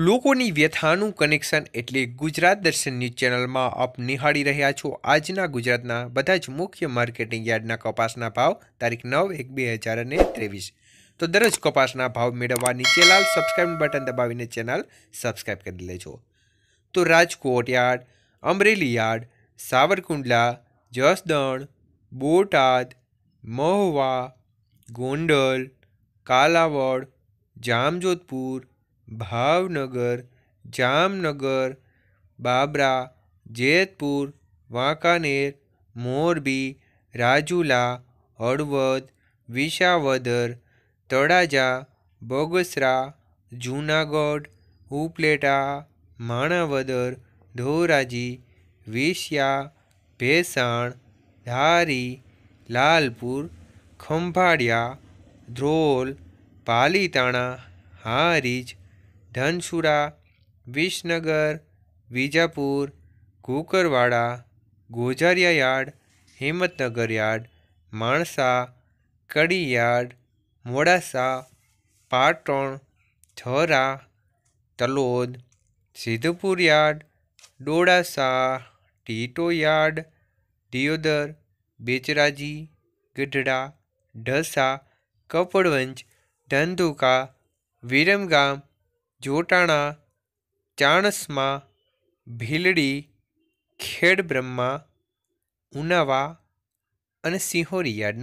લોકોની વ્યથાનું કનેક્શન એટલે ગુજરાત દર્શન ન્યૂઝ ચેનલમાં આપ નિહાળી રહ્યા છો આજના ગુજરાતના બધા જ મુખ્ય માર્કેટિંગ યાર્ડના કપાસના ભાવ તારીખ નવ એક બે હજાર અને ત્રેવીસ તો દરરોજ કપાસના ભાવ મેળવવા નીચે લાલ સબસ્ક્રાઇબ બટન દબાવીને ચેનલ સબસ્ક્રાઇબ કરી લેજો તો Rajkot yard Amreli yard Savarkundla Jasdan Botad Mahuva Gondal Kalavad Jamjodhpur Bhavnagar Jamnagar Babra Jetpur Wankaner Morbi Rajula Halvad Visavadar Talaja Bagasara Junagadh Upleta Manavadar Dhoraji Visiya Bhesan Dhari Lalpur Khambhalia Dhrol Palitana Harij Dhansura Visnagar Vijapur Kukarwada Gojariya yard Himmatnagar yard Mansa Kadi yard Modasa Patan Chhara Talod Siddhpur yard Dodasa Tito yard Deodar Becharaji Gadhada Dhasa Kapadvanj Dhandhuka Viramgam Jotana Chanasma Bhildi Khedbrahma Unava અને સિંહોરી યાર્ડના